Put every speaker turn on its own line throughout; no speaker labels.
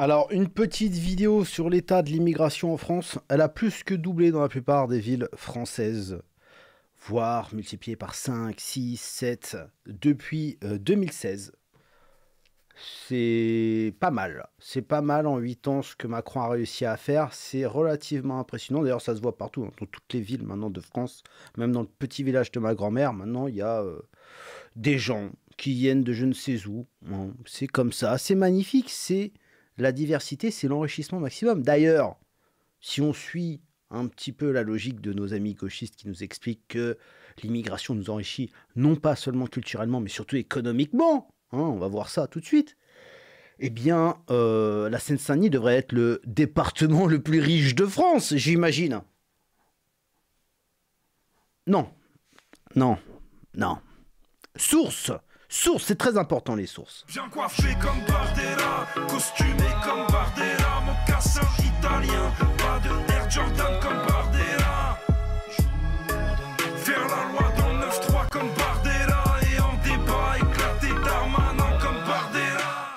Alors, une petite vidéo sur l'état de l'immigration en France. Elle a plus que doublé dans la plupart des villes françaises, voire multiplié par 5, 6, 7 depuis 2016. Euh, C'est pas mal. C'est pas mal en 8 ans ce que Macron a réussi à faire. C'est relativement impressionnant. D'ailleurs, ça se voit partout, hein, dans toutes les villes maintenant de France. Même dans le petit village de ma grand-mère, maintenant, il y a euh, des gens qui viennent de je ne sais où. Hein. C'est comme ça. C'est magnifique. C'est la diversité, c'est l'enrichissement maximum. D'ailleurs, si on suit un petit peu la logique de nos amis gauchistes qui nous expliquent que l'immigration nous enrichit non pas seulement culturellement, mais surtout économiquement, hein, on va voir ça tout de suite, eh bien, euh, la Seine-Saint-Denis devrait être le département le plus riche de France, j'imagine. Non, non, non. Source Source, c'est très important les sources. Bien coiffé comme Bardella, costumé comme Bardella, mocassin italien, pas de Air Jordan comme Bardella. Faire la loi dans le 9-3 comme Bardella, et en débat éclaté Darmanin comme Bardella.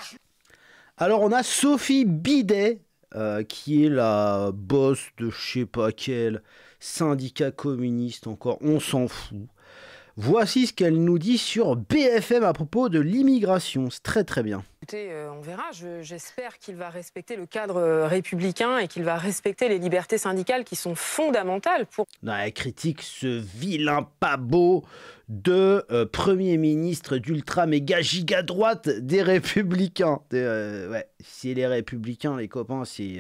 Alors on a Sophie Bidet, euh, qui est la bosse de je sais pas quel syndicat communiste encore, on s'en fout. Voici ce qu'elle nous dit sur BFM à propos de l'immigration. C'est très très bien.
Écoutez, euh, on verra. J'espère qu'il va respecter le cadre euh, républicain et qu'il va respecter les libertés syndicales qui sont fondamentales
pour. elle critique ce vilain pas beau de euh, Premier ministre d'ultra méga giga droite des républicains. ouais, c'est les républicains, les copains, c'est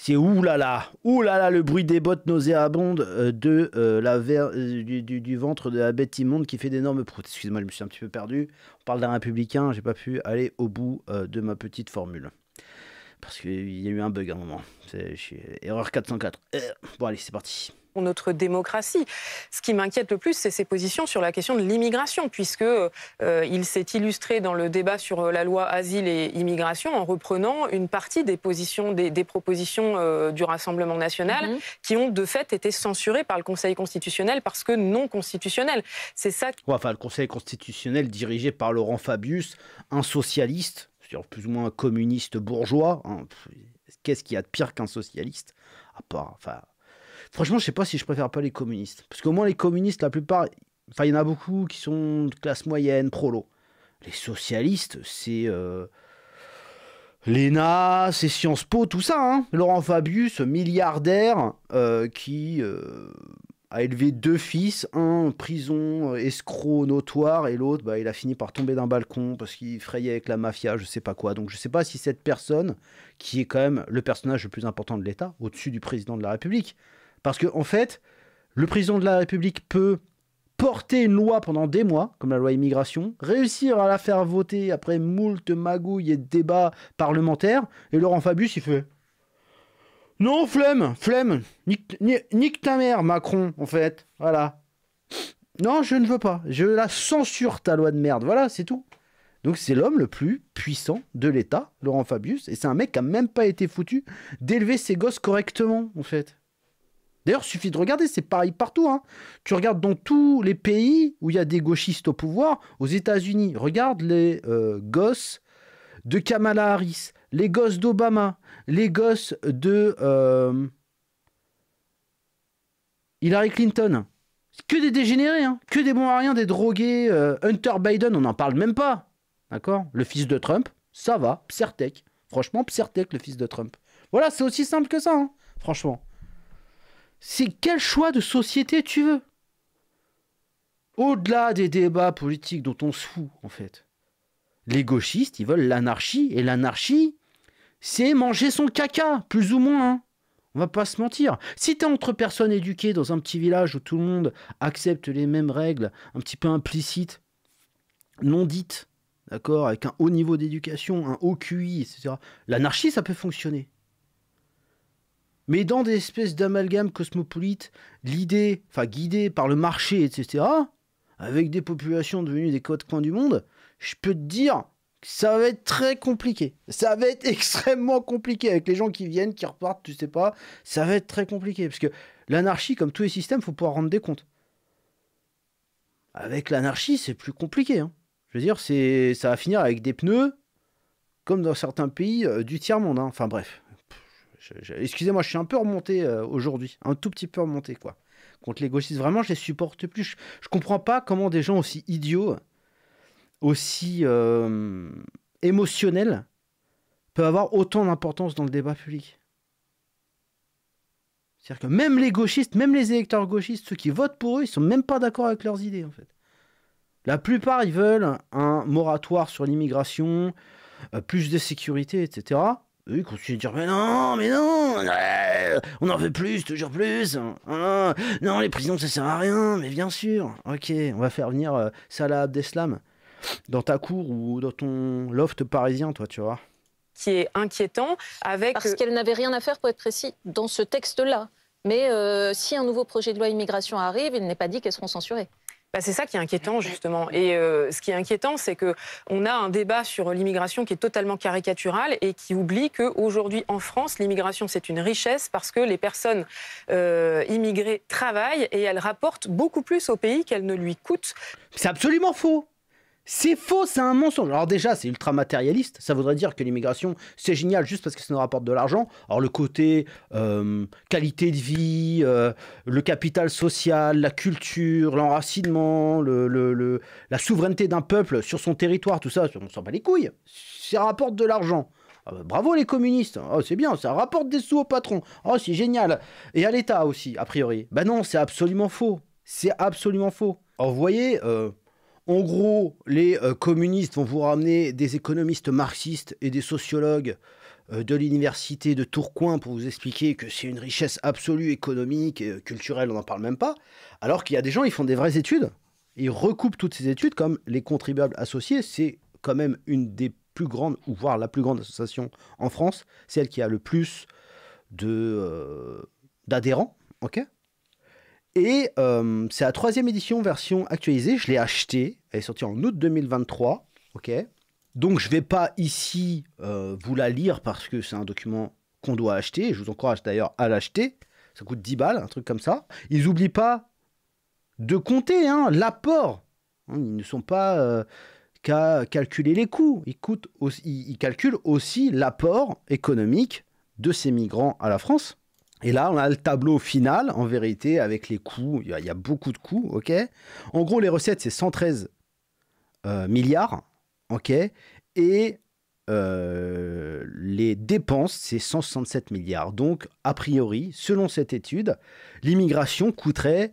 c'est oulala, oulala le bruit des bottes nauséabondes euh, de euh, la euh, du, ventre de la bête immonde qui fait d'énormes proutes. Excusez-moi, je me suis un petit peu perdu. On parle d'un républicain, j'ai pas pu aller au bout de ma petite formule. Parce qu'il y a eu un bug à un moment. Erreur 404. Bon allez, c'est parti
pour notre démocratie. Ce qui m'inquiète le plus, c'est ses positions sur la question de l'immigration, puisque euh, il s'est illustré dans le débat sur euh, la loi asile et immigration en reprenant une partie des positions, des, propositions euh, du Rassemblement national, mm-hmm. qui ont de fait été
censurées par le Conseil constitutionnel parce que non constitutionnelles. C'est ça. enfin, le Conseil constitutionnel dirigé par Laurent Fabius, un socialiste, c'est-à-dire plus ou moins un communiste bourgeois. Hein, qu'est-ce qu'il y a de pire qu'un socialiste À part, enfin, Franchement, je sais pas si je préfère pas les communistes. Parce qu'au moins, les communistes, la plupart. Enfin, il y en a beaucoup qui sont de classe moyenne, prolo. Les socialistes, c'est. Euh, L'ENA, c'est Sciences Po, tout ça. Hein. Laurent Fabius, milliardaire, euh, qui euh, a élevé deux fils, un prison, escroc notoire, et l'autre, bah, il a fini par tomber d'un balcon parce qu'il frayait avec la mafia, je ne sais pas quoi. Donc je ne sais pas si cette personne, qui est quand même le personnage le plus important de l'État, au-dessus du président de la République, parce que, en fait, le président de la République peut porter une loi pendant des mois, comme la loi immigration, réussir à la faire voter après moult magouilles et débats parlementaires, et Laurent Fabius, il fait Non, flemme, flemme, nique, nique ta mère, Macron, en fait, voilà. Non, je ne veux pas, je la censure ta loi de merde, voilà, c'est tout. Donc c'est l'homme le plus puissant de l'État, Laurent Fabius, et c'est un mec qui a même pas été foutu d'élever ses gosses correctement, en fait. D'ailleurs, suffit de regarder, c'est pareil partout. Hein. Tu regardes dans tous les pays où il y a des gauchistes au pouvoir, aux États-Unis, regarde les euh, gosses de Kamala Harris, les gosses d'Obama, les gosses de euh, Hillary Clinton. Que des dégénérés, hein. que des bons à rien, des drogués. Euh, Hunter Biden, on n'en parle même pas. D'accord Le fils de Trump, ça va, Psertec. Franchement, Psertec, le fils de Trump. Voilà, c'est aussi simple que ça, hein, franchement c'est quel choix de société tu veux Au-delà des débats politiques dont on se fout, en fait. Les gauchistes, ils veulent l'anarchie, et l'anarchie, c'est manger son caca, plus ou moins. Hein. On va pas se mentir. Si es entre personnes éduquées dans un petit village où tout le monde accepte les mêmes règles, un petit peu implicites, non dites, d'accord, avec un haut niveau d'éducation, un haut QI, etc., l'anarchie, ça peut fonctionner mais dans des espèces d'amalgames cosmopolites, l'idée, enfin par le marché, etc., avec des populations devenues des quatre coins du monde, je peux te dire que ça va être très compliqué. Ça va être extrêmement compliqué avec les gens qui viennent, qui repartent, tu sais pas. Ça va être très compliqué parce que l'anarchie, comme tous les systèmes, faut pouvoir rendre des comptes. Avec l'anarchie, c'est plus compliqué. Hein. Je veux dire, c'est ça va finir avec des pneus, comme dans certains pays euh, du tiers monde. Hein. Enfin bref, excusez-moi, je suis un peu remonté euh, aujourd'hui, un tout petit peu remonté, quoi. Contre les gauchistes, vraiment, je les supporte plus. Je, ne comprends pas comment des gens aussi idiots, aussi euh, émotionnels, peuvent avoir autant d'importance dans le débat public. C'est-à-dire que même les gauchistes, même les électeurs gauchistes, ceux qui votent pour eux, ils sont même pas d'accord avec leurs idées, en fait. La plupart, ils veulent un moratoire sur l'immigration, euh, plus de sécurité, etc. Oui, ils continuent de dire Mais non, mais non euh, On en veut plus, toujours plus hein, hein. Non, les prisons, ça sert à rien, mais bien sûr Ok, on va faire venir euh, Salah Abdeslam dans ta cour ou dans ton loft parisien, toi, tu vois.
Qui est inquiétant avec. Parce qu'elle n'avait rien à faire, pour être précis, dans ce texte-là. Mais euh, si un nouveau projet de loi immigration arrive, il n'est pas dit qu'elles seront censurées. Bah, c'est ça qui est inquiétant justement. Et euh, ce qui est inquiétant, c'est que on a un débat sur l'immigration qui est totalement caricatural et qui oublie que aujourd'hui en France, l'immigration c'est une richesse parce que les personnes euh, immigrées
travaillent et elles rapportent beaucoup plus au pays qu'elles ne lui coûtent. C'est absolument faux. C'est faux, c'est un mensonge. Alors déjà, c'est ultra matérialiste. Ça voudrait dire que l'immigration, c'est génial juste parce que ça nous rapporte de l'argent. Alors le côté euh, qualité de vie, euh, le capital social, la culture, l'enracinement, la souveraineté d'un peuple sur son territoire, tout ça, on s'en bat les couilles. Ça rapporte de l'argent. Ah bah, bravo les communistes, oh, c'est bien, ça rapporte des sous au patron. Oh, c'est génial. Et à l'État aussi, a priori. Ben non, c'est absolument faux. C'est absolument faux. Alors vous voyez, euh, en gros, les euh, communistes vont vous ramener des économistes marxistes et des sociologues euh, de l'université de Tourcoing pour vous expliquer que c'est une richesse absolue économique et culturelle, on n'en parle même pas. Alors qu'il y a des gens, ils font des vraies études. Ils recoupent toutes ces études comme les contribuables associés. C'est quand même une des plus grandes, ou voire la plus grande association en France, celle qui a le plus de euh, d'adhérents, ok. Et c'est la troisième édition version actualisée. Je l'ai achetée. Elle est sortie en août 2023. Ok. Donc je ne vais pas ici euh, vous la lire parce que c'est un document qu'on doit acheter. Je vous encourage d'ailleurs à l'acheter. Ça coûte 10 balles, un truc comme ça. Ils n'oublient pas de compter hein, l'apport. Hein, ils ne sont pas euh, qu'à calculer les coûts. Ils, ils calculent aussi l'apport économique de ces migrants à la France. Et là, on a le tableau final, en vérité, avec les coûts. Il y a, beaucoup de coûts, ok En gros, les recettes, c'est 113 euh, milliards. OK Et euh, les dépenses, c'est 167 milliards. Donc, a priori, selon cette étude, l'immigration coûterait,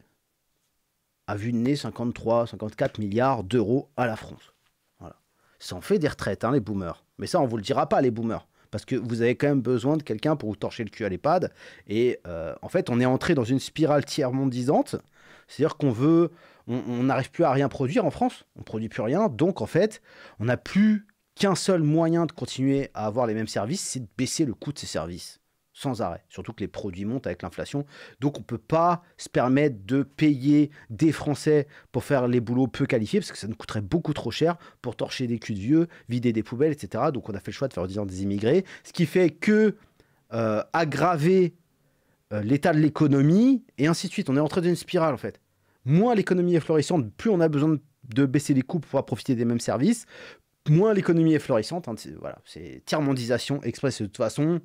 à vue de nez, 53, 54 milliards d'euros à la France. Voilà. Ça en fait des retraites, hein, les boomers. Mais ça, on ne vous le dira pas, les boomers. Parce que vous avez quand même besoin de quelqu'un pour vous torcher le cul à l'EHPAD. Et euh, en fait, on est entré dans une spirale tiers-mondisante c'est-à-dire qu'on veut, on n'arrive plus à rien produire en France, on produit plus rien, donc en fait, on n'a plus qu'un seul moyen de continuer à avoir les mêmes services, c'est de baisser le coût de ces services sans arrêt. Surtout que les produits montent avec l'inflation. Donc on ne peut pas se permettre de payer des Français pour faire les boulots peu qualifiés, parce que ça nous coûterait beaucoup trop cher pour torcher des culs de vieux, vider des poubelles, etc. Donc on a fait le choix de faire disant des immigrés, ce qui fait que euh, aggraver euh, l'état de l'économie, et ainsi de suite. On est entré dans une spirale en fait moins l'économie est florissante, plus on a besoin de baisser les coûts pour pouvoir profiter des mêmes services, moins l'économie est florissante. Hein, voilà, c'est tiers-mondisation express de toute façon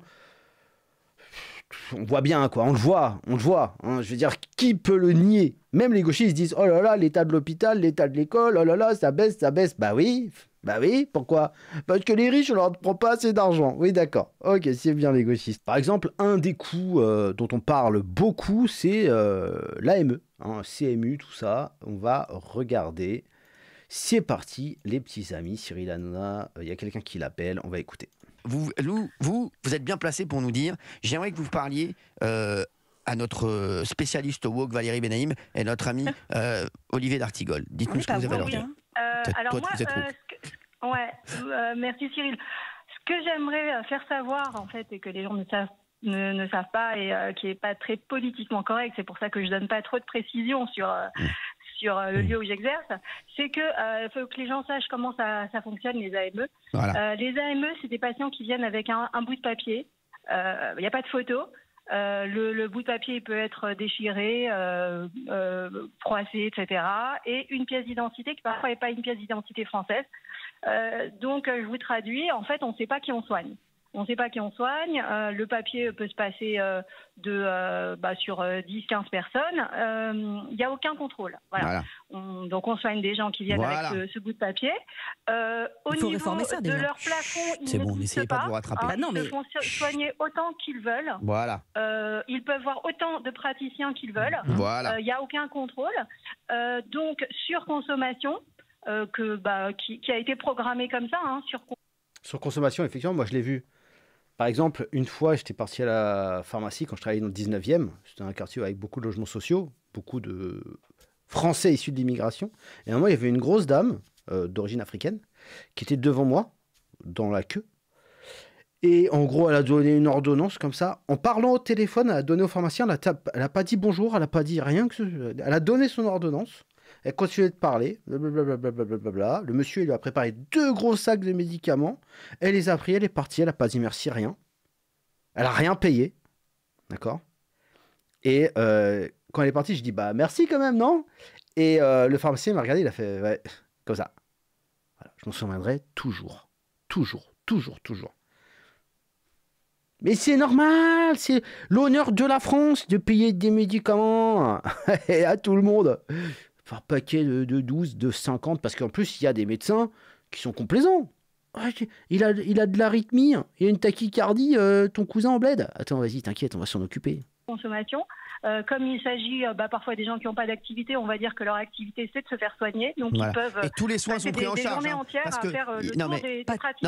on voit bien, quoi. On le voit, on le voit. Hein. Je veux dire, qui peut le nier Même les gauchistes disent Oh là là, l'état de l'hôpital, l'état de l'école, oh là là, ça baisse, ça baisse. Bah oui, bah oui, pourquoi Parce que les riches, on leur prend pas assez d'argent. Oui, d'accord. Ok, c'est bien les gauchistes. Par exemple, un des coups euh, dont on parle beaucoup, c'est euh, l'AME. Hein, CMU, tout ça. On va regarder. C'est parti, les petits amis. Cyril Hanouna, euh, il y a quelqu'un qui l'appelle, on va écouter vous, vous, vous êtes bien placé pour nous dire, j'aimerais que vous parliez euh, à notre euh, spécialiste woke Valérie Benaïm et notre ami euh, Olivier D'Artigol. Dites-nous ce que vous avez à leur dire.
alors moi, merci Cyril. Ce que j'aimerais faire savoir, en fait, et que les gens ne savent ne, savent pas et qui n'est pas très politiquement correct. C'est pour ça que je donne pas trop de précisions sur, mm sur euh, le lieu où j'exerce, c'est que euh, faut que les gens sachent comment ça, fonctionne les AME. Euh, les AME, c'est des patients qui viennent avec un, bout de papier. Il n'y a pas de photo. Le, le, bout de papier peut être déchiré, froissé, etc. Et une pièce d'identité qui parfois n'est pas une pièce d'identité française. donc, je vous traduis, en fait, on ne sait pas qui on soigne on ne sait pas qui on soigne. Euh, le papier peut se passer euh, de euh, bah, sur 10-15 personnes. Il n'y a aucun contrôle. donc on soigne des gens qui viennent avec ce, bout de papier. au niveau ça, de leur plafond, ils bon, pas, de vous rattraper. Ah, bah non, mais... soigner autant qu'ils veulent. Voilà. ils peuvent voir autant de praticiens qu'ils veulent. Mmh. Il n'y a aucun contrôle. donc surconsommation que bah, qui, a été programmée comme ça hein, Sur
consommation, effectivement, moi je l'ai vu. Par exemple, une fois, j'étais parti à la pharmacie quand je travaillais dans le 19e. C'était un quartier avec beaucoup de logements sociaux, beaucoup de Français issus de l'immigration. Et à un moment, il y avait une grosse dame euh, d'origine africaine qui était devant moi, dans la queue. Et en gros, elle a donné une ordonnance comme ça. En parlant au téléphone, elle a donné au pharmacien, elle n'a pas dit bonjour, elle n'a pas dit rien. Que Elle a donné son ordonnance. Elle continuait de parler, blablabla. Le monsieur, il lui a préparé deux gros sacs de médicaments. Elle les a pris, elle est partie, elle n'a pas dit merci, rien. Elle a rien payé. D'accord Et euh, quand elle est partie, je dis bah merci quand même, non Et euh, le pharmacien m'a regardé, il a fait comme ça. je m'en souviendrai toujours. Toujours, toujours, toujours. Mais c'est normal, c'est l'honneur de la France de payer des médicaments à tout le monde paquet de, 12, de 50, parce qu'en plus, il y a des médecins qui sont complaisants. Ah, il a, il a de l'arythmie, hein. il a une tachycardie, euh, ton cousin en bled. Attends, vas-y, t'inquiète, on va s'en occuper
consommation. Euh, comme il s'agit euh, bah, parfois des gens qui n'ont pas d'activité, on va dire que leur activité c'est de se faire soigner, donc ils peuvent. Et tous les soins sont pris des, en charge. Journées entières faire non,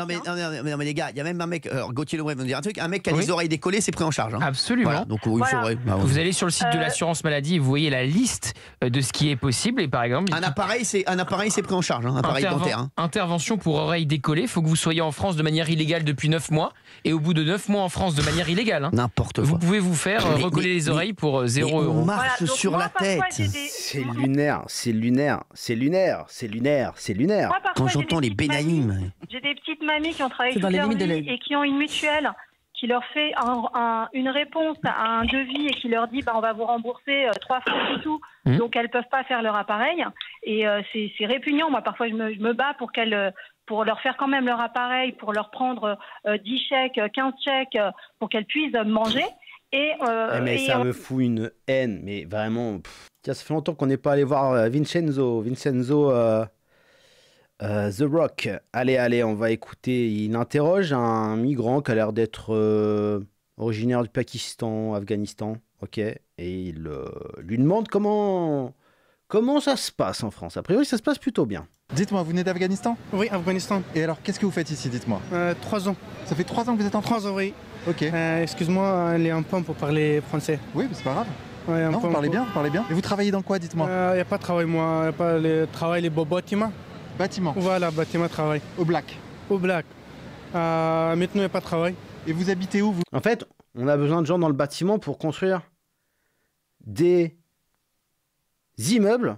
mais, non, mais, les gars, il y a même un mec, Gauthier va nous dire un truc, un mec qui a des les oreilles décollées, c'est pris en charge. Hein. Absolument. donc oui, bah, Vous allez sur le site de euh, l'assurance maladie, vous voyez la liste de ce qui est possible et par exemple. Un appareil, c'est un appareil, c'est pris en charge, hein, appareil hein.
Intervention pour oreille Il faut que vous soyez en France de manière illégale depuis 9 mois et au bout de 9
mois en France de manière illégale. N'importe quoi. Vous pouvez vous faire coller les oreilles pour 0 euh, On marche sur la tête. C'est lunaire, c'est lunaire, c'est lunaire, c'est lunaire, c'est lunaire. Quand j'entends les bénaïmes.
J'ai des petites mamies qui ont travaillé toute leur vie et qui ont une mutuelle qui leur fait une réponse à un devis et qui leur dit bah, on va vous rembourser euh, trois fois. francs tout, mmh. donc elles ne peuvent pas faire leur appareil. Et euh, c'est répugnant. Moi, parfois, je me, bats pour qu'elles pour leur faire quand même leur appareil, pour leur prendre 10 chèques, 15 chèques, pour qu'elles puissent manger. Et, euh, eh, mais ça me
fout une haine, mais vraiment. ça fait longtemps qu'on n'est pas allé voir euh, Vincenzo, Vincenzo euh, The Rock. Allez, allez, on va écouter. Il interroge un migrant qui a l'air d'être originaire du Pakistan, Afghanistan, ok. Et il lui demande comment comment ça se passe en France. A priori, ça se passe plutôt bien. Dites-moi, vous venez d'Afghanistan Oui, Afghanistan. Et alors, qu'est-ce que vous faites ici, dites-moi Trois ans. Ça fait trois ans que vous êtes en France oui. Ok. Euh, excuse-moi, elle euh, est un peu pour parler français. Oui, c'est pas grave. vous parlez bien, vous parlez bien. Et vous travaillez dans quoi, dites-moi Il euh, n'y a pas de travail, moi. Il a pas le travail, les bâtiments. Bâtiment Voilà, bâtiment, travail. Au black Au black. maintenant, il n'y a pas de travail. Et vous habitez où, vous En fait, on a besoin de gens dans le bâtiment pour construire des immeubles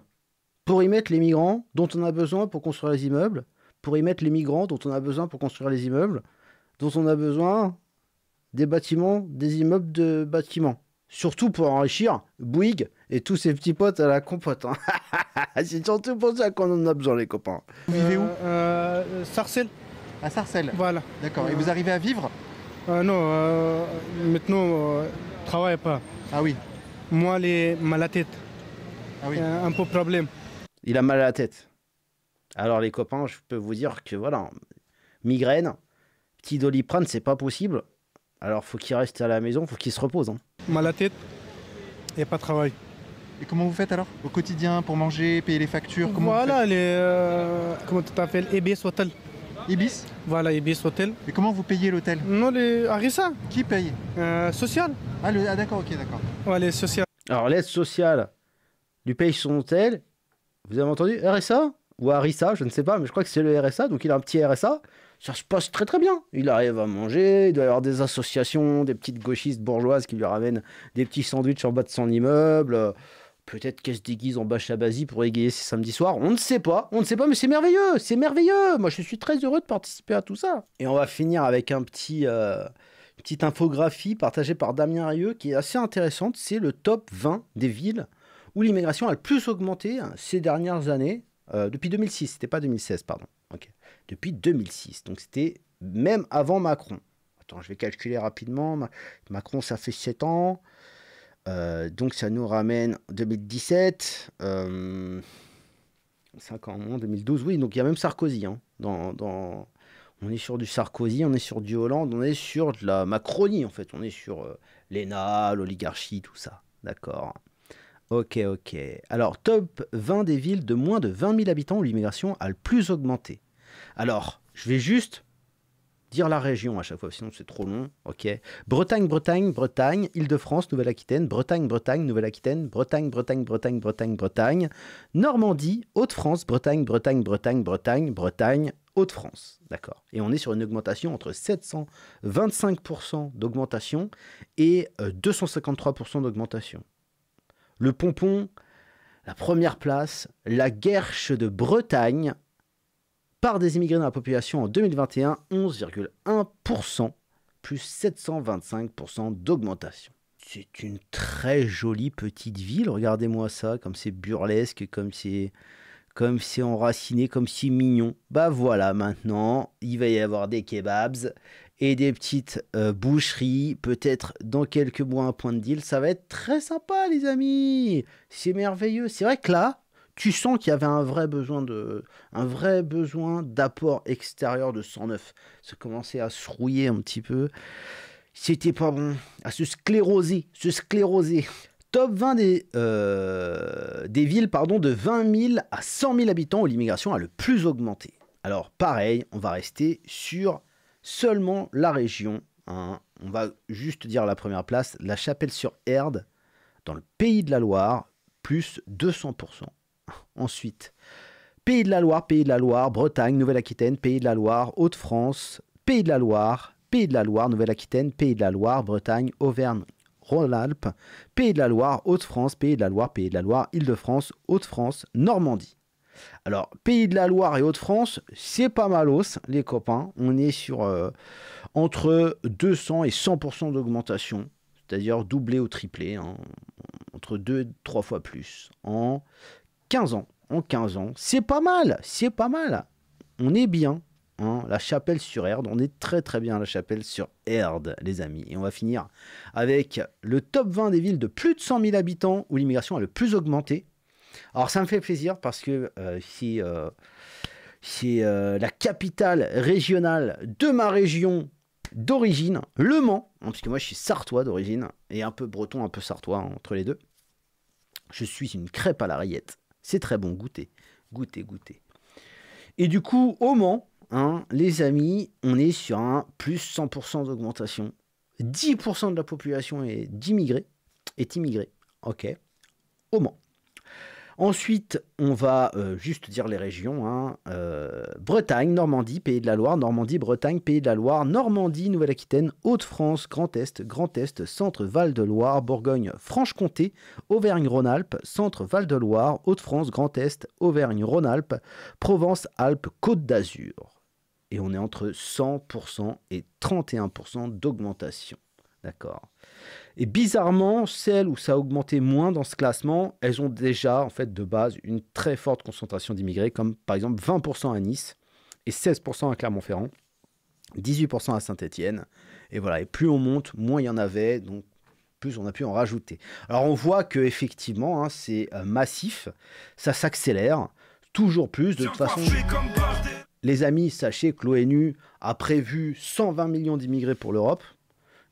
pour y mettre les migrants dont on a besoin pour construire les immeubles, pour y mettre les migrants dont on a besoin pour construire les immeubles, dont on a besoin des bâtiments, des immeubles de bâtiments. Surtout pour enrichir Bouygues et tous ses petits potes à la compote. Hein. c'est surtout pour ça qu'on en a besoin, les copains. Vous vivez où euh, euh, À Sarcelles Voilà. D'accord. Et vous arrivez à vivre euh, Non, maintenant, je travaille pas. Ah oui Moi, les mal à la tête. Ah oui. un peu problème. Il a mal à la tête. Alors, les copains, je peux vous dire que voilà, migraine, petit doliprane, c'est pas possible. Alors faut qu'il reste à la maison, faut qu'il se repose. Hein. Mal à la tête et pas de travail. Et comment vous faites alors au quotidien pour manger, payer les factures comment Voilà, les, euh, comment tu t'appelles Ibis Hotel. Ibis Voilà, Ibis Hotel. Et comment vous payez l'hôtel Non, les RSA. Qui paye euh, Social. Ah, ah, d'accord, ok, d'accord. Ouais, les Alors l'aide sociale lui paye son hôtel. Vous avez entendu RSA Ou Arissa, je ne sais pas, mais je crois que c'est le RSA, donc il a un petit RSA ça se passe très très bien. Il arrive à manger, il doit y avoir des associations, des petites gauchistes bourgeoises qui lui ramènent des petits sandwichs en bas de son immeuble. Peut-être qu'elle se déguise en Bachabazi pour égayer ses samedis soirs. On ne sait pas, on ne sait pas, mais c'est merveilleux, c'est merveilleux. Moi, je suis très heureux de participer à tout ça. Et on va finir avec un petit, euh, une petite infographie partagée par Damien Rieu qui est assez intéressante. C'est le top 20 des villes où l'immigration a le plus augmenté hein, ces dernières années, euh, depuis 2006. C'était pas 2016, pardon. Ok depuis 2006. Donc c'était même avant Macron. Attends, je vais calculer rapidement. Macron, ça fait 7 ans. Euh, donc ça nous ramène 2017, 5 euh, ans moins, 2012, oui, donc il y a même Sarkozy. Hein, dans, on est sur du Sarkozy, on est sur du Hollande, on est sur de la Macronie en fait, on est sur euh, l'ENA, l'oligarchie, tout ça. D'accord. Ok, ok. Alors, top 20 des villes de moins de 20 000 habitants où l'immigration a le plus augmenté. Alors, je vais juste dire la région à chaque fois, sinon c'est trop long. Ok. Bretagne, Bretagne, Bretagne, Île-de-France, Nouvelle-Aquitaine, Bretagne, Bretagne, Nouvelle-Aquitaine, Bretagne, Bretagne, Bretagne, Bretagne, Bretagne, Normandie, Haute-France, Bretagne, Bretagne, Bretagne, Bretagne, Bretagne, Haute-France. D'accord. Et on est sur une augmentation entre 725% d'augmentation et 253% d'augmentation. Le pompon, la première place, la guerche de Bretagne par des immigrés dans la population en 2021, 11,1%, plus 725% d'augmentation. C'est une très jolie petite ville, regardez-moi ça, comme c'est burlesque, comme c'est comme c'est enraciné, comme c'est mignon. Bah voilà, maintenant, il va y avoir des kebabs et des petites euh, boucheries, peut-être dans quelques mois un point de deal. Ça va être très sympa, les amis. C'est merveilleux. C'est vrai que là, tu sens qu'il y avait un vrai besoin de, un vrai besoin d'apport extérieur de 109. Ça commençait à se rouiller un petit peu. C'était pas bon. À se scléroser, se scléroser. Top 20 des, euh, des villes pardon, de 20 000 à 100 000 habitants où l'immigration a le plus augmenté. Alors pareil, on va rester sur seulement la région. Hein. On va juste dire la première place, la Chapelle-sur-Herde, dans le pays de la Loire, plus 200% ensuite. Pays de la Loire, Pays de la Loire, Bretagne, Nouvelle-Aquitaine, Pays de la Loire, Haute-France, Pays de la Loire, Pays de la Loire, Nouvelle-Aquitaine, Pays de la Loire, Bretagne, Auvergne, Rhône-Alpes, Pays de la Loire, Haute-France, Pays de la Loire, Pays de la Loire, Île-de-France, Haute-France, Normandie. Alors, Pays de la Loire et Haute-France, c'est pas malos, les copains. On est sur entre 200 et 100% d'augmentation, c'est-à-dire doublé ou triplé, entre 2 et 3 fois plus, en 15 ans en 15 ans. C'est pas mal, c'est pas mal. On est bien. Hein. la chapelle sur Erde, on est très très bien à la chapelle sur Erde, les amis. Et on va finir avec le top 20 des villes de plus de 100 000 habitants où l'immigration a le plus augmenté. Alors ça me fait plaisir parce que c'est euh, si, euh, euh, la capitale régionale de ma région d'origine, Le Mans, hein, parce puisque moi je suis sartois d'origine, et un peu breton, un peu sartois hein, entre les deux. Je suis une crêpe à la rillette. C'est très bon, goûtez, goûtez, goûtez. Et du coup, au Mans, hein, les amis, on est sur un plus 100% d'augmentation. 10% de la population est d'immigrés, est immigrée. Ok, au Mans. Ensuite, on va euh, juste dire les régions. Hein. Euh, Bretagne, Normandie, Pays de la Loire, Normandie, Bretagne, Pays de la Loire, Normandie, nouvelle aquitaine haute france Grand Est, Grand Est, Centre Val-de-Loire, Bourgogne, Franche-Comté, Auvergne-Rhône-Alpes, Centre Val-de-Loire, haute france Grand Est, Auvergne-Rhône-Alpes, Provence, Alpes, Côte d'Azur. Et on est entre 100% et 31% d'augmentation. D'accord. Et bizarrement, celles où ça a augmenté moins dans ce classement, elles ont déjà, en fait, de base, une très forte concentration d'immigrés, comme par exemple 20% à Nice et 16% à Clermont-Ferrand, 18% à Saint-Étienne. Et voilà, et plus on monte, moins il y en avait, donc plus on a pu en rajouter. Alors on voit que effectivement, hein, c'est euh, massif, ça s'accélère, toujours plus, de toute façon... Les amis, sachez que l'ONU a prévu 120 millions d'immigrés pour l'Europe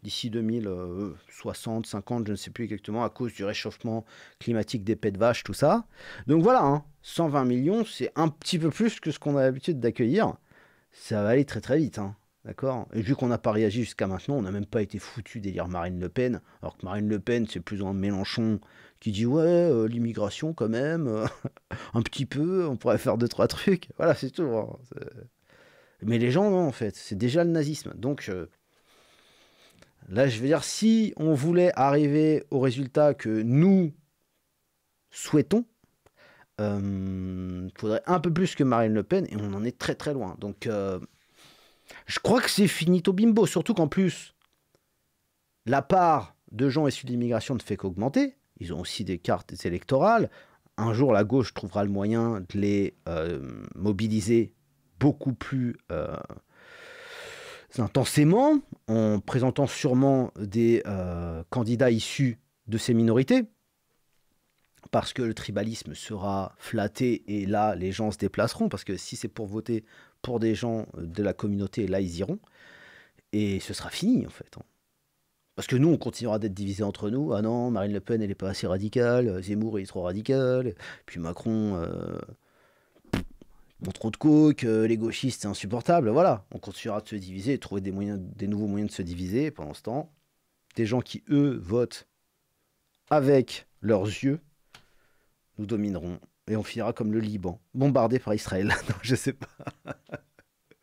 d'ici 2060, 50, euh, je ne sais plus exactement, à cause du réchauffement climatique des pets de vaches, tout ça. Donc voilà, 120 hein, millions, c'est un petit peu plus que ce qu'on a l'habitude d'accueillir. Ça va aller très très vite, hein, d'accord Et vu qu'on n'a pas réagi jusqu'à maintenant, on n'a même pas été foutu d'élire Marine Le Pen, alors que Marine Le Pen, c'est plus ou moins Mélenchon qui dit ouais, euh, l'immigration quand même, euh, un petit peu, on pourrait faire deux, trois trucs. Voilà, c'est tout. Hein, Mais les gens, non, en fait, c'est déjà le nazisme. Donc... Là, je veux dire, si on voulait arriver au résultat que nous souhaitons, il euh, faudrait un peu plus que Marine Le Pen et on en est très très loin. Donc, euh, je crois que c'est finito bimbo. Surtout qu'en plus, la part de gens issus de l'immigration ne fait qu'augmenter. Ils ont aussi des cartes électorales. Un jour, la gauche trouvera le moyen de les euh, mobiliser beaucoup plus intensément, en présentant sûrement des euh, candidats issus de ces minorités, parce que le tribalisme sera flatté et là, les gens se déplaceront, parce que si c'est pour voter pour des gens de la communauté, là, ils iront. Et ce sera fini, en fait. Hein. Parce que nous, on continuera d'être divisés entre nous. Ah non, Marine Le Pen, elle n'est pas assez radicale. Zemmour, il est trop radical. Puis Macron, euh, bon, trop de coke, euh, les gauchistes, c'est insupportable. Voilà, on continuera de se diviser, de trouver des, moyens, des nouveaux moyens de se diviser. pendant ce temps, des gens qui, eux, votent avec leurs yeux, nous domineront. Et on finira comme le Liban, bombardé par Israël. non, je sais pas.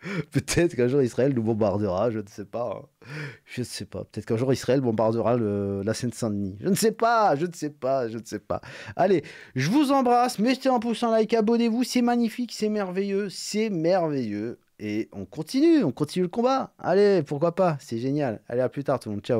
Peut-être qu'un jour Israël nous bombardera, je ne sais pas. Hein. Je ne sais pas. Peut-être qu'un jour Israël bombardera la Seine-Saint-Denis. Je ne sais pas, je ne sais pas, je ne sais pas. Allez, je vous embrasse. Mettez un pouce, en like, abonnez-vous. C'est magnifique, c'est merveilleux, c'est merveilleux. Et on continue, on continue le combat. Allez, pourquoi pas, c'est génial. Allez, à plus tard tout le monde, ciao.